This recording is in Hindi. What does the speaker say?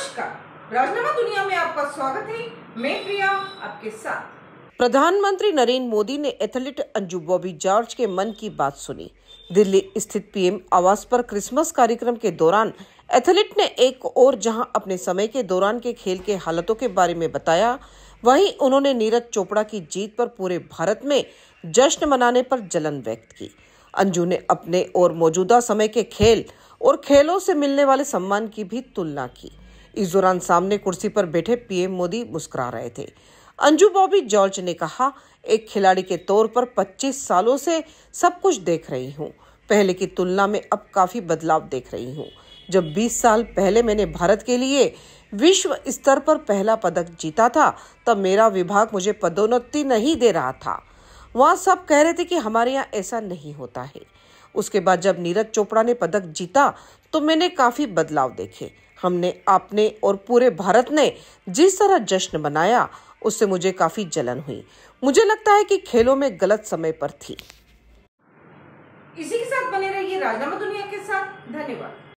नमस्कार राजनामा दुनिया में आपका स्वागत है मैं प्रिया आपके साथ प्रधानमंत्री नरेंद्र मोदी ने एथलीट अंजू बॉबी जॉर्ज के मन की बात सुनी दिल्ली स्थित पीएम आवास पर क्रिसमस कार्यक्रम के दौरान एथलीट ने एक और जहां अपने समय के दौरान के खेल के हालतों के बारे में बताया वहीं उन्होंने नीरज चोपड़ा की जीत पर पूरे भारत में जश्न मनाने पर जलन व्यक्त की अंजू ने अपने और मौजूदा समय के खेल और खेलों से मिलने वाले सम्मान की भी तुलना की इस दौरान सामने कुर्सी पर बैठे पीएम मोदी मुस्कुरा रहे थे अंजू बॉबी जॉर्ज ने कहा एक खिलाड़ी के तौर पर 25 सालों से सब कुछ देख रही हूँ पहले की तुलना में अब काफ़ी बदलाव देख रही हूँ जब 20 साल पहले मैंने भारत के लिए विश्व स्तर पर पहला पदक जीता था तब मेरा विभाग मुझे पदोन्नति नहीं दे रहा था वहाँ सब कह रहे थे कि हमारे यहाँ ऐसा नहीं होता है उसके बाद जब नीरज चोपड़ा ने पदक जीता तो मैंने काफ़ी बदलाव देखे हमने आपने और पूरे भारत ने जिस तरह जश्न मनाया उससे मुझे काफी जलन हुई मुझे लगता है कि खेलों में गलत समय पर थी इसी के साथ बने रहिए राजनामा दुनिया के साथ धन्यवाद